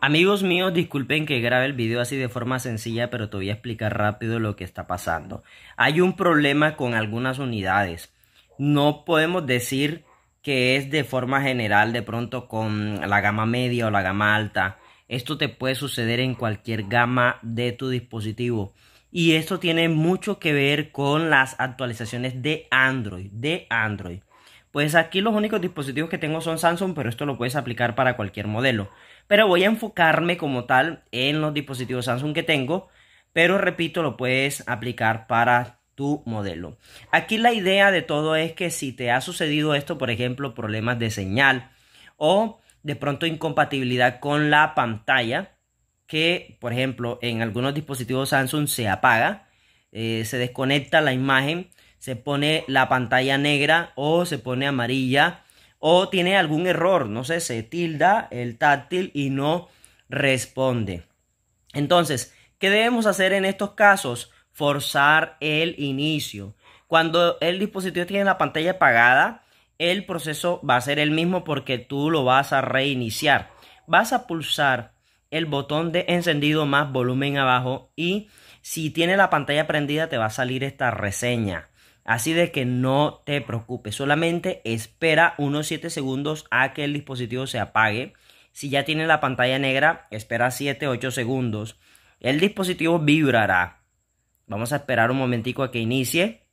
Amigos míos, disculpen que grabe el video así de forma sencilla, pero te voy a explicar rápido lo que está pasando. Hay un problema con algunas unidades. No podemos decir que es de forma general, de pronto con la gama media o la gama alta. Esto te puede suceder en cualquier gama de tu dispositivo. Y esto tiene mucho que ver con las actualizaciones de Android, de Android. Pues aquí los únicos dispositivos que tengo son Samsung, pero esto lo puedes aplicar para cualquier modelo. Pero voy a enfocarme como tal en los dispositivos Samsung que tengo, pero repito, lo puedes aplicar para tu modelo. Aquí la idea de todo es que si te ha sucedido esto, por ejemplo, problemas de señal o de pronto incompatibilidad con la pantalla, que por ejemplo en algunos dispositivos Samsung se apaga, eh, se desconecta la imagen se pone la pantalla negra o se pone amarilla o tiene algún error, no sé, se tilda el táctil y no responde. Entonces, ¿qué debemos hacer en estos casos? Forzar el inicio. Cuando el dispositivo tiene la pantalla apagada, el proceso va a ser el mismo porque tú lo vas a reiniciar. Vas a pulsar el botón de encendido más volumen abajo y si tiene la pantalla prendida te va a salir esta reseña. Así de que no te preocupes, solamente espera unos 7 segundos a que el dispositivo se apague. Si ya tiene la pantalla negra, espera 7-8 segundos. El dispositivo vibrará. Vamos a esperar un momentico a que inicie.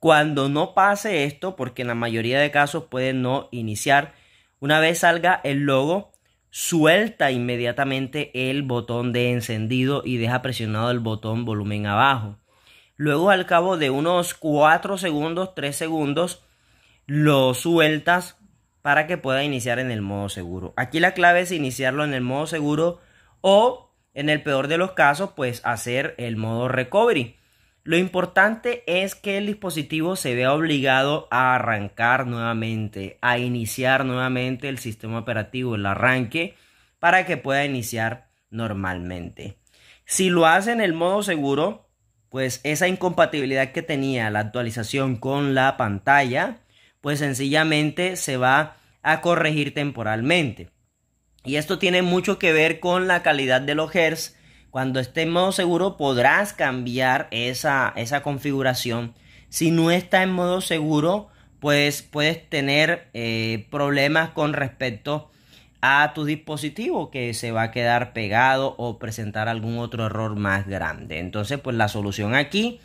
Cuando no pase esto, porque en la mayoría de casos puede no iniciar, una vez salga el logo, suelta inmediatamente el botón de encendido y deja presionado el botón volumen abajo. Luego al cabo de unos 4 segundos, 3 segundos, lo sueltas para que pueda iniciar en el modo seguro. Aquí la clave es iniciarlo en el modo seguro o en el peor de los casos, pues hacer el modo recovery. Lo importante es que el dispositivo se vea obligado a arrancar nuevamente, a iniciar nuevamente el sistema operativo, el arranque, para que pueda iniciar normalmente. Si lo hace en el modo seguro, pues esa incompatibilidad que tenía la actualización con la pantalla, pues sencillamente se va a corregir temporalmente. Y esto tiene mucho que ver con la calidad de los hertz. Cuando esté en modo seguro podrás cambiar esa, configuración. Si no está en modo seguro, pues puedes tener eh, problemas con respecto a tu dispositivo que se va a quedar pegado o presentar algún otro error más grande. Entonces, pues la solución aquí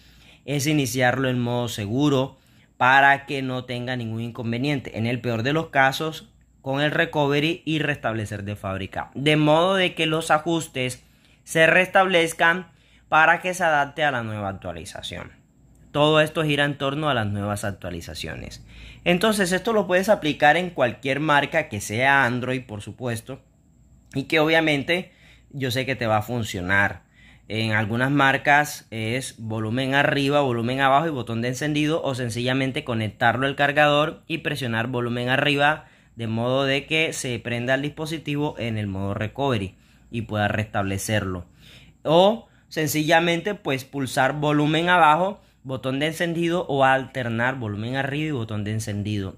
es iniciarlo en modo seguro para que no tenga ningún inconveniente. En el peor de los casos, con el recovery y restablecer de fábrica. De modo de que los ajustes se restablezcan para que se adapte a la nueva actualización. Todo esto gira en torno a las nuevas actualizaciones. Entonces esto lo puedes aplicar en cualquier marca que sea Android, por supuesto. Y que obviamente yo sé que te va a funcionar. En algunas marcas es volumen arriba, volumen abajo y botón de encendido o sencillamente conectarlo al cargador y presionar volumen arriba de modo de que se prenda el dispositivo en el modo recovery y pueda restablecerlo. O sencillamente pues pulsar volumen abajo botón de encendido o alternar volumen arriba y botón de encendido.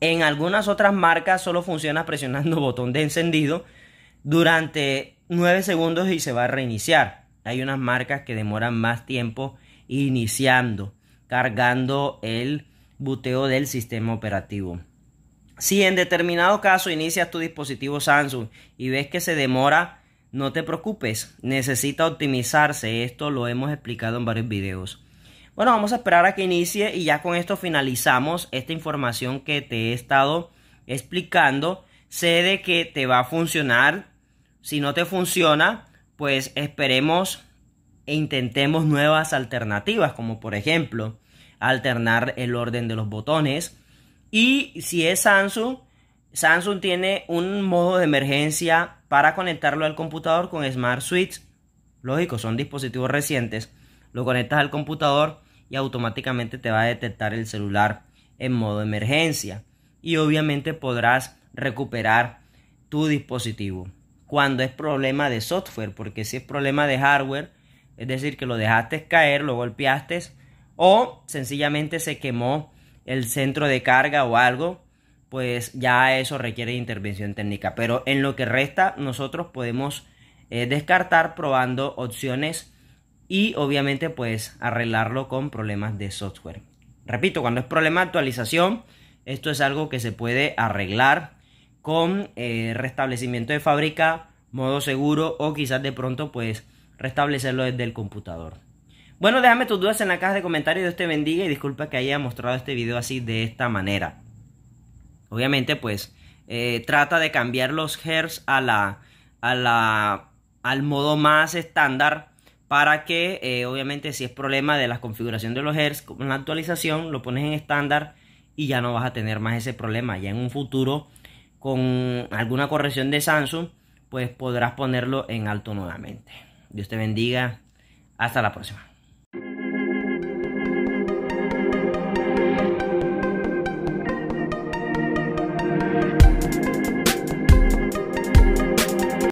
En algunas otras marcas solo funciona presionando botón de encendido durante 9 segundos y se va a reiniciar. Hay unas marcas que demoran más tiempo iniciando, cargando el boteo del sistema operativo. Si en determinado caso inicias tu dispositivo Samsung y ves que se demora, no te preocupes, necesita optimizarse. Esto lo hemos explicado en varios videos. Bueno, vamos a esperar a que inicie y ya con esto finalizamos esta información que te he estado explicando. Sé de que te va a funcionar. Si no te funciona, pues esperemos e intentemos nuevas alternativas, como por ejemplo alternar el orden de los botones. Y si es Samsung, Samsung tiene un modo de emergencia para conectarlo al computador con Smart Switch. Lógico, son dispositivos recientes. Lo conectas al computador y automáticamente te va a detectar el celular en modo emergencia y obviamente podrás recuperar tu dispositivo cuando es problema de software porque si es problema de hardware es decir que lo dejaste caer lo golpeaste o sencillamente se quemó el centro de carga o algo pues ya eso requiere intervención técnica pero en lo que resta nosotros podemos eh, descartar probando opciones y obviamente pues arreglarlo con problemas de software. Repito, cuando es problema de actualización, esto es algo que se puede arreglar con eh, restablecimiento de fábrica, modo seguro o quizás de pronto pues restablecerlo desde el computador. Bueno, déjame tus dudas en la caja de comentarios, Dios te bendiga y disculpa que haya mostrado este video así de esta manera. Obviamente pues eh, trata de cambiar los hertz a la, a la, al modo más estándar para que eh, obviamente si es problema de la configuración de los hertz con la actualización lo pones en estándar y ya no vas a tener más ese problema ya en un futuro con alguna corrección de Samsung pues podrás ponerlo en alto nuevamente Dios te bendiga hasta la próxima